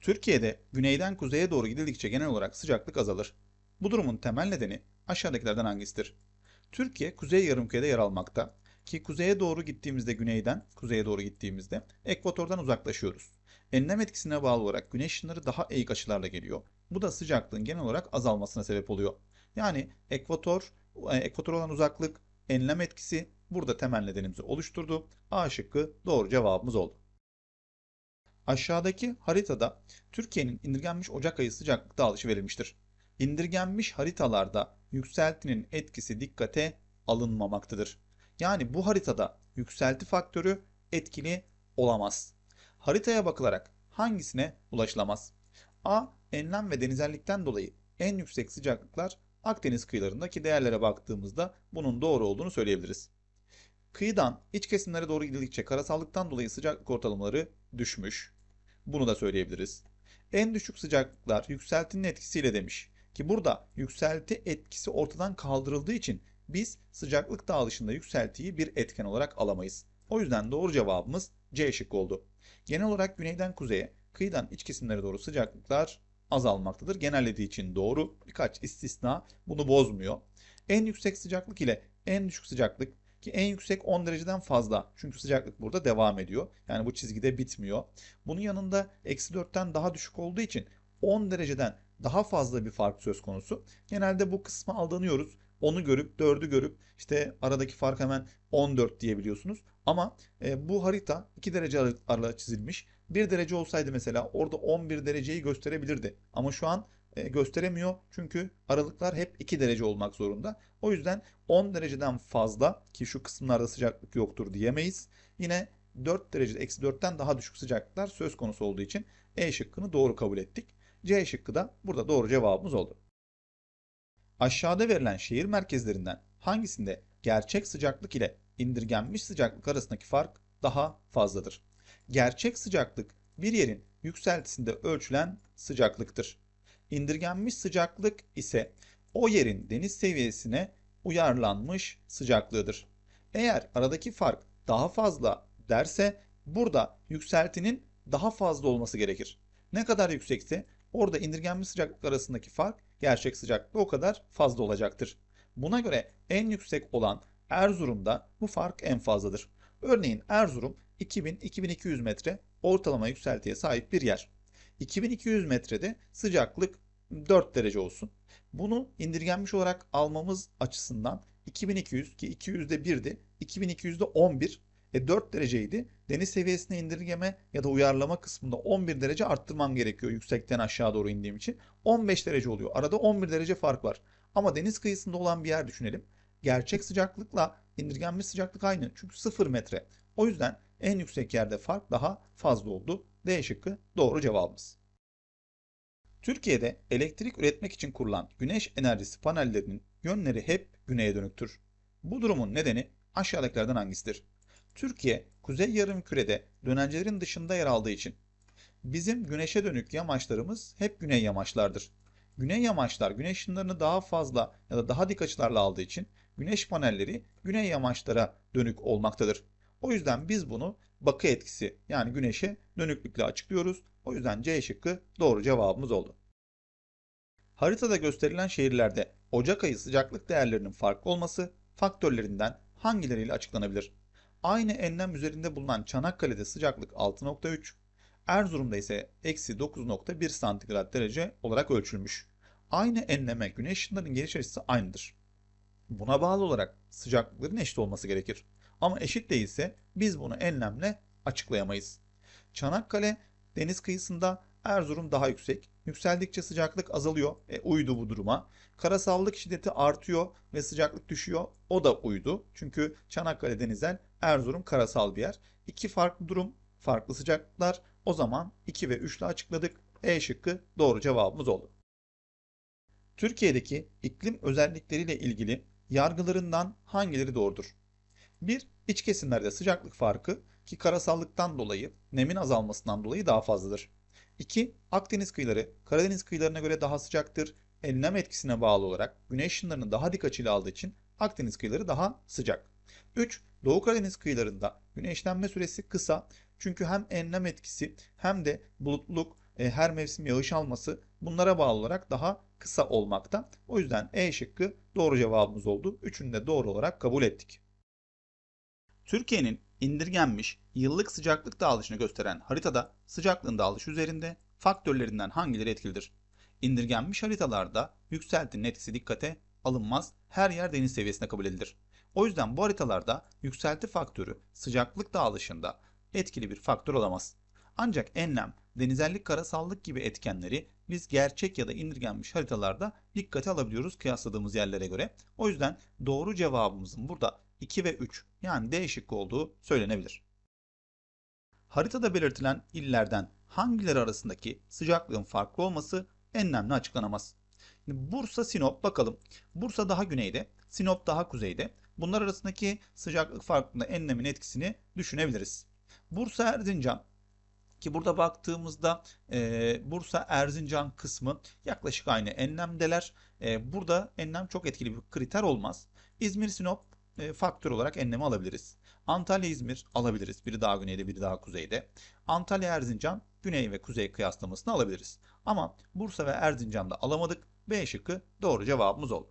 Türkiye'de güneyden kuzeye doğru gidildikçe genel olarak sıcaklık azalır. Bu durumun temel nedeni aşağıdakilerden hangisidir? Türkiye kuzey yarımkürede yer almakta ki kuzeye doğru gittiğimizde güneyden kuzeye doğru gittiğimizde ekvatordan uzaklaşıyoruz. Enlem etkisine bağlı olarak güneş ışınları daha eğik açılarla geliyor. Bu da sıcaklığın genel olarak azalmasına sebep oluyor. Yani ekvator, e, ekvator olan uzaklık, enlem etkisi burada temel nedenimizi oluşturdu. A şıkkı doğru cevabımız oldu. Aşağıdaki haritada Türkiye'nin indirgenmiş Ocak ayı sıcaklık dağılışı verilmiştir. İndirgenmiş haritalarda yükseltinin etkisi dikkate alınmamaktadır. Yani bu haritada yükselti faktörü etkili olamaz. Haritaya bakılarak hangisine ulaşılamaz? A. Enlem ve denizellikten dolayı en yüksek sıcaklıklar Akdeniz kıyılarındaki değerlere baktığımızda bunun doğru olduğunu söyleyebiliriz. Kıyıdan iç kesimlere doğru gidildikçe karasallıktan dolayı sıcaklık ortalamaları düşmüş. Bunu da söyleyebiliriz. En düşük sıcaklıklar yükseltinin etkisiyle demiş ki burada yükselti etkisi ortadan kaldırıldığı için biz sıcaklık dağılışında yükseltiyi bir etken olarak alamayız. O yüzden doğru cevabımız C şıkkı oldu. Genel olarak güneyden kuzeye, kıyıdan iç kesimlere doğru sıcaklıklar azalmaktadır. Genellediği için doğru birkaç istisna bunu bozmuyor. En yüksek sıcaklık ile en düşük sıcaklık ki en yüksek 10 dereceden fazla. Çünkü sıcaklık burada devam ediyor. Yani bu çizgide bitmiyor. Bunun yanında eksi 4'ten daha düşük olduğu için 10 dereceden daha fazla bir fark söz konusu. Genelde bu kısma aldanıyoruz. 10'u görüp 4'ü görüp işte aradaki fark hemen 14 diyebiliyorsunuz. Ama e, bu harita 2 derece ar- çizilmiş. 1 derece olsaydı mesela orada 11 dereceyi gösterebilirdi. Ama şu an e, gösteremiyor. Çünkü aralıklar hep 2 derece olmak zorunda. O yüzden 10 dereceden fazla ki şu kısımlarda sıcaklık yoktur diyemeyiz. Yine 4 derece eksi 4'ten daha düşük sıcaklıklar söz konusu olduğu için E şıkkını doğru kabul ettik. C şıkkı da burada doğru cevabımız oldu. Aşağıda verilen şehir merkezlerinden hangisinde gerçek sıcaklık ile indirgenmiş sıcaklık arasındaki fark daha fazladır? Gerçek sıcaklık bir yerin yükseltisinde ölçülen sıcaklıktır. İndirgenmiş sıcaklık ise o yerin deniz seviyesine uyarlanmış sıcaklığıdır. Eğer aradaki fark daha fazla derse burada yükseltinin daha fazla olması gerekir. Ne kadar yüksekse orada indirgenmiş sıcaklık arasındaki fark gerçek sıcaklık o kadar fazla olacaktır. Buna göre en yüksek olan Erzurum'da bu fark en fazladır. Örneğin Erzurum 2000-2200 metre ortalama yükseltiye sahip bir yer. 2200 metrede sıcaklık 4 derece olsun. Bunu indirgenmiş olarak almamız açısından 2200 ki 200'de 1'di, 2200'de 11 e 4 dereceydi. Deniz seviyesine indirgeme ya da uyarlama kısmında 11 derece arttırmam gerekiyor yüksekten aşağı doğru indiğim için. 15 derece oluyor. Arada 11 derece fark var. Ama deniz kıyısında olan bir yer düşünelim. Gerçek sıcaklıkla indirgenmiş sıcaklık aynı. Çünkü 0 metre. O yüzden en yüksek yerde fark daha fazla oldu. D şıkkı doğru cevabımız. Türkiye'de elektrik üretmek için kurulan güneş enerjisi panellerinin yönleri hep güneye dönüktür. Bu durumun nedeni aşağıdakilerden hangisidir? Türkiye, kuzey yarımkürede dönencelerin dışında yer aldığı için bizim güneşe dönük yamaçlarımız hep güney yamaçlardır. Güney yamaçlar güneş ışınlarını daha fazla ya da daha dik açılarla aldığı için güneş panelleri güney yamaçlara dönük olmaktadır. O yüzden biz bunu bakı etkisi yani güneşe dönüklükle açıklıyoruz. O yüzden C şıkkı doğru cevabımız oldu. Haritada gösterilen şehirlerde Ocak ayı sıcaklık değerlerinin farklı olması faktörlerinden hangileriyle açıklanabilir? Aynı enlem üzerinde bulunan Çanakkale'de sıcaklık 6.3, Erzurum'da ise eksi 9.1 santigrat derece olarak ölçülmüş. Aynı enleme güneş ışınlarının geliş açısı aynıdır. Buna bağlı olarak sıcaklıkların eşit olması gerekir ama eşit değilse biz bunu enlemle açıklayamayız. Çanakkale deniz kıyısında Erzurum daha yüksek. Yükseldikçe sıcaklık azalıyor. E, uydu bu duruma. Karasallık şiddeti artıyor ve sıcaklık düşüyor. O da uydu. Çünkü Çanakkale denizel, Erzurum karasal bir yer. İki farklı durum, farklı sıcaklıklar. O zaman 2 ve 3 açıkladık. E şıkkı doğru cevabımız oldu. Türkiye'deki iklim özellikleriyle ilgili yargılarından hangileri doğrudur? Bir, iç kesimlerde sıcaklık farkı ki karasallıktan dolayı nemin azalmasından dolayı daha fazladır. 2. Akdeniz kıyıları Karadeniz kıyılarına göre daha sıcaktır. El nem etkisine bağlı olarak güneş ışınlarını daha dik açıyla aldığı için Akdeniz kıyıları daha sıcak. 3. Doğu Karadeniz kıyılarında güneşlenme süresi kısa. Çünkü hem enlem etkisi hem de bulutluluk e, her mevsim yağış alması bunlara bağlı olarak daha kısa olmakta. O yüzden E şıkkı doğru cevabımız oldu. Üçünü de doğru olarak kabul ettik. Türkiye'nin indirgenmiş yıllık sıcaklık dağılışını gösteren haritada sıcaklığın dağılışı üzerinde faktörlerinden hangileri etkilidir? İndirgenmiş haritalarda yükseltinin etkisi dikkate alınmaz her yer deniz seviyesine kabul edilir. O yüzden bu haritalarda yükselti faktörü sıcaklık dağılışında etkili bir faktör olamaz. Ancak enlem, denizellik, karasallık gibi etkenleri biz gerçek ya da indirgenmiş haritalarda dikkate alabiliyoruz kıyasladığımız yerlere göre. O yüzden doğru cevabımızın burada 2 ve 3 yani D şıkkı olduğu söylenebilir. Haritada belirtilen illerden hangileri arasındaki sıcaklığın farklı olması enlemle açıklanamaz. Bursa, Sinop bakalım. Bursa daha güneyde, Sinop daha kuzeyde. Bunlar arasındaki sıcaklık farkında enlemin etkisini düşünebiliriz. Bursa, Erzincan ki burada baktığımızda e, Bursa Erzincan kısmı yaklaşık aynı enlemdeler. E, burada enlem çok etkili bir kriter olmaz. İzmir Sinop e, faktör olarak enleme alabiliriz. Antalya-İzmir alabiliriz. Biri daha güneyde, biri daha kuzeyde. Antalya-Erzincan güney ve kuzey kıyaslamasını alabiliriz. Ama Bursa ve Erzincan'da alamadık. B şıkkı doğru cevabımız oldu.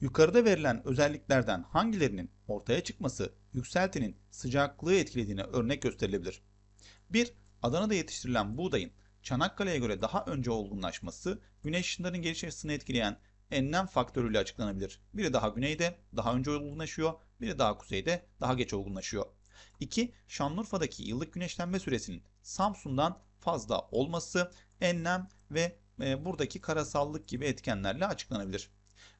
Yukarıda verilen özelliklerden hangilerinin ortaya çıkması yükseltinin sıcaklığı etkilediğine örnek gösterilebilir? 1. Adana'da yetiştirilen buğdayın Çanakkale'ye göre daha önce olgunlaşması, güneş ışınlarının gelişini etkileyen enlem faktörüyle açıklanabilir. Biri daha güneyde daha önce olgunlaşıyor, biri daha kuzeyde daha geç olgunlaşıyor. 2. Şanlıurfa'daki yıllık güneşlenme süresinin Samsun'dan fazla olması enlem ve e, buradaki karasallık gibi etkenlerle açıklanabilir.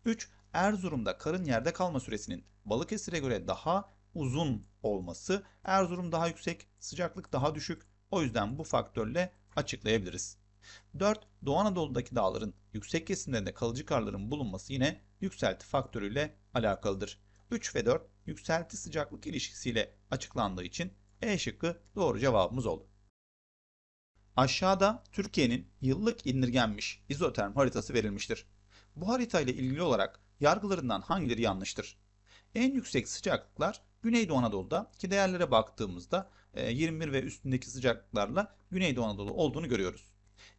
3. Erzurum'da karın yerde kalma süresinin Balıkesir'e göre daha uzun olması. Erzurum daha yüksek, sıcaklık daha düşük. O yüzden bu faktörle açıklayabiliriz. 4. Doğu Anadolu'daki dağların yüksek kesimlerinde kalıcı karların bulunması yine yükselti faktörüyle alakalıdır. 3 ve 4 yükselti sıcaklık ilişkisiyle açıklandığı için E şıkkı doğru cevabımız oldu. Aşağıda Türkiye'nin yıllık indirgenmiş izoterm haritası verilmiştir. Bu harita ile ilgili olarak yargılarından hangileri yanlıştır? En yüksek sıcaklıklar Güneydoğu Anadolu'da ki değerlere baktığımızda 21 e, ve üstündeki sıcaklıklarla Güneydoğu Anadolu olduğunu görüyoruz.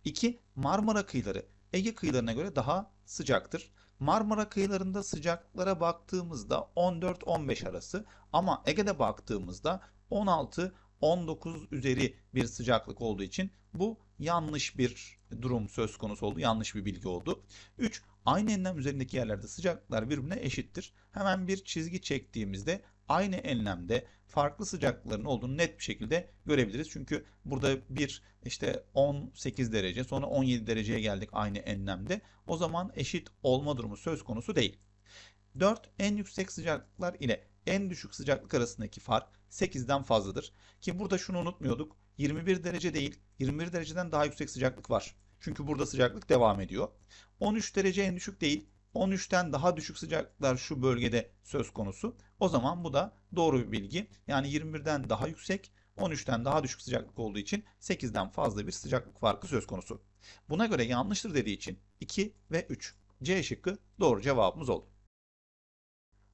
2. Marmara kıyıları Ege kıyılarına göre daha sıcaktır. Marmara kıyılarında sıcaklara baktığımızda 14-15 arası ama Ege'de baktığımızda 16-19 üzeri bir sıcaklık olduğu için bu yanlış bir durum söz konusu oldu. Yanlış bir bilgi oldu. 3. Aynı enlem üzerindeki yerlerde sıcaklıklar birbirine eşittir. Hemen bir çizgi çektiğimizde aynı enlemde farklı sıcaklıkların olduğunu net bir şekilde görebiliriz. Çünkü burada bir işte 18 derece sonra 17 dereceye geldik aynı enlemde. O zaman eşit olma durumu söz konusu değil. 4 en yüksek sıcaklıklar ile en düşük sıcaklık arasındaki fark 8'den fazladır. Ki burada şunu unutmuyorduk. 21 derece değil 21 dereceden daha yüksek sıcaklık var. Çünkü burada sıcaklık devam ediyor. 13 derece en düşük değil 13'ten daha düşük sıcaklıklar şu bölgede söz konusu. O zaman bu da doğru bir bilgi. Yani 21'den daha yüksek, 13'ten daha düşük sıcaklık olduğu için 8'den fazla bir sıcaklık farkı söz konusu. Buna göre yanlıştır dediği için 2 ve 3. C şıkkı doğru cevabımız oldu.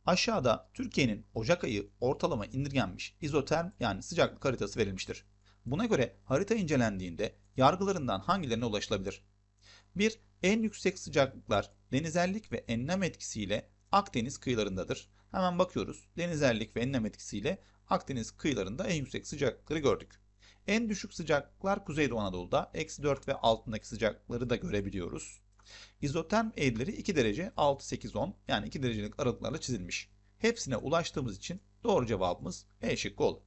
Aşağıda Türkiye'nin Ocak ayı ortalama indirgenmiş izoterm yani sıcaklık haritası verilmiştir. Buna göre harita incelendiğinde yargılarından hangilerine ulaşılabilir? 1. En yüksek sıcaklıklar denizellik ve enlem etkisiyle Akdeniz kıyılarındadır. Hemen bakıyoruz. Denizellik ve enlem etkisiyle Akdeniz kıyılarında en yüksek sıcaklıkları gördük. En düşük sıcaklıklar Kuzeydoğu Anadolu'da. Eksi 4 ve altındaki sıcaklıkları da görebiliyoruz. İzoterm eğrileri 2 derece 6-8-10 yani 2 derecelik aralıklarla çizilmiş. Hepsine ulaştığımız için doğru cevabımız E şıkkı olur.